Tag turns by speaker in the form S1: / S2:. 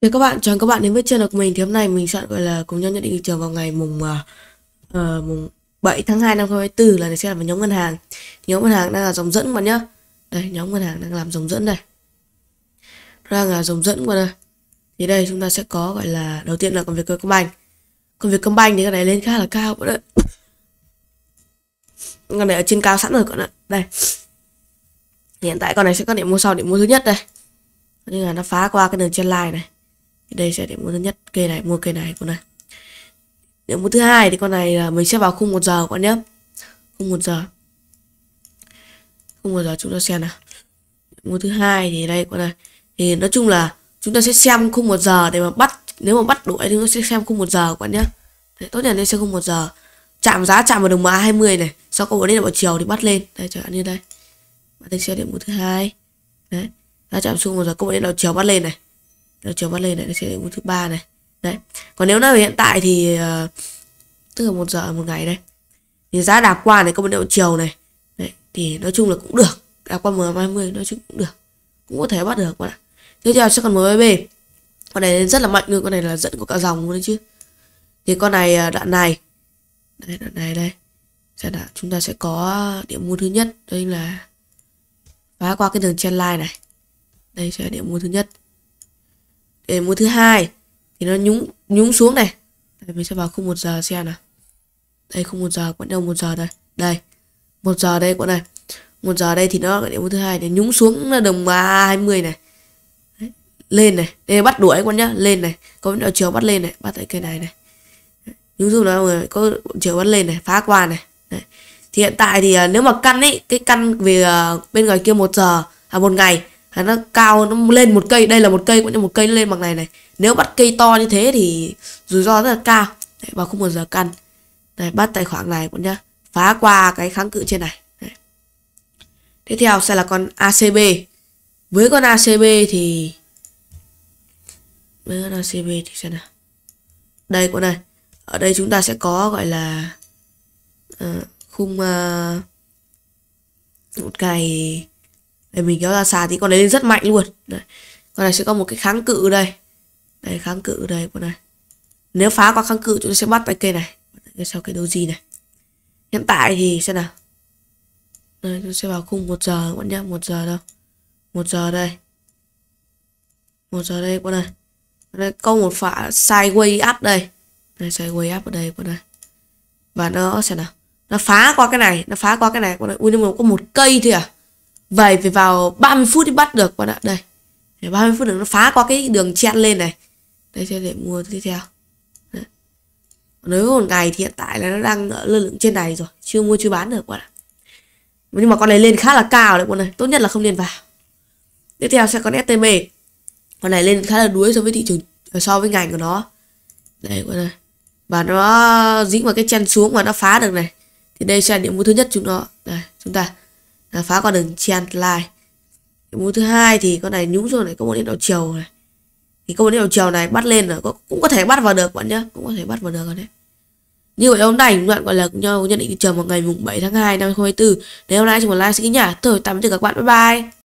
S1: Chào các bạn, chào các bạn đến với channel của mình. Thì hôm nay mình soạn gọi là cùng nhau nhận định thị trường vào ngày mùng uh, mùng 7 tháng 2 năm 2024 là sẽ là về nhóm ngân hàng. Nhóm ngân hàng đang là dòng dẫn mà nhá. Đây, nhóm ngân hàng đang làm dòng dẫn đây. Đang là dòng dẫn qua đây. Thì đây chúng ta sẽ có gọi là đầu tiên là công việc cơ công banh. Công việc công banh thì cái này lên khá là cao các bạn ạ. Con này ở trên cao sẵn rồi các bạn ạ. Đây. Hiện tại con này sẽ có điểm mua sau điểm mua thứ nhất đây. Nhưng là nó phá qua cái đường trên line này đây sẽ điểm mua thứ nhất cây này mua cây này con này điểm mua thứ hai thì con này là mình sẽ vào khung một giờ các nhé khung một giờ khung một giờ chúng ta xem nào mua thứ hai thì đây con này thì nói chung là chúng ta sẽ xem khung một giờ để mà bắt nếu mà bắt đuổi thì nó sẽ xem khung một giờ các bạn nhé Đấy, tốt nhất nên xem khung một giờ chạm giá chạm vào đồng mã 20 này sau câu đến là vào chiều thì bắt lên đây chẳng hạn như đây bạn tính xe điểm mua thứ hai đấy giá chạm xuống một giờ câu đến là chiều bắt lên này đó, chiều bắt lên này, sẽ đến thứ ba này. Đấy. Còn nếu là hiện tại thì uh, tức là một giờ một ngày đây. Thì giá đạp qua này có một độ chiều này. Đấy. Thì nói chung là cũng được. Đạp qua M20 nói chung cũng được. Cũng có thể bắt được bạn ạ. Tiếp theo sẽ còn bb Con này rất là mạnh luôn, con này là dẫn của cả dòng luôn đấy chứ. Thì con này ờ, đoạn này. Đây đoạn này đây. Sẽ là chúng ta sẽ có điểm mua thứ nhất, đây là phá qua cái đường trên line này. Đây sẽ là điểm mua thứ nhất để mua thứ hai thì nó nhúng nhúng xuống này đây, mình sẽ vào khung một giờ xem nào đây khung một giờ quãng đầu một giờ đây đây một giờ đây quãng này một giờ đây thì nó điểm mua thứ hai để nhúng xuống là đồng ba hai mươi này Đấy. lên này đây bắt đuổi con nhá lên này có đoạn chiều bắt lên này bắt tại cây này này nhúng xuống đó người có chiều bắt lên này phá qua này Đấy. thì hiện tại thì à, nếu mà căn ấy cái căn về à, bên ngoài kia một giờ à một ngày là nó cao nó lên một cây đây là một cây cũng như một cây nó lên bằng này này nếu bắt cây to như thế thì rủi ro rất là cao đấy, và không bao giờ căn này bắt tại khoảng này cũng nhá phá qua cái kháng cự trên này đấy. tiếp theo sẽ là con acb với con acb thì với con acb thì xem nào đây con này ở đây chúng ta sẽ có gọi là uh, khung uh, một cái để mình kéo ra xà thì con đấy lên rất mạnh luôn đấy. con này sẽ có một cái kháng cự đây đây kháng cự đây con này nếu phá qua kháng cự chúng ta sẽ bắt cái cây này cái sau cái gì này hiện tại thì xem nào đây tôi sẽ vào khung một giờ bạn nhé một giờ đâu một giờ đây một giờ đây con này đây, câu một phả sideways up đây đây sideways up ở đây con này và nó sẽ nào nó phá qua cái này nó phá qua cái này con này ui nhưng mà có một cây thôi à Vậy phải vào 30 phút thì bắt được bạn ạ. Đây. để 30 phút nữa nó phá qua cái đường chen lên này. Đây sẽ để mua tiếp theo. Nếu một ngày thì hiện tại là nó đang ở lưu lượng trên này rồi, chưa mua chưa bán được bạn ạ. Nhưng mà con này lên khá là cao đấy con này, tốt nhất là không lên vào. Tiếp theo sẽ con STM. Con này lên khá là đuối so với thị trường ờ, so với ngành của nó. Đây con này. Và nó dính vào cái chen xuống và nó phá được này. Thì đây sẽ là điểm mua thứ nhất chúng nó. Đây, chúng ta là phá qua đường chant lại mũi thứ hai thì con này nhúng rồi này có một điện đầu chiều này thì có một điện đầu chiều này bắt lên là cũng có thể bắt vào được bạn nhá cũng có thể bắt vào được rồi đấy như vậy hôm nay đoạn gọi là nhau nhận định trường vào ngày mùng 7 tháng 2 năm 2024 nếu hôm nay chúng mình like xin kính nhả thôi tạm biệt các bạn bye bye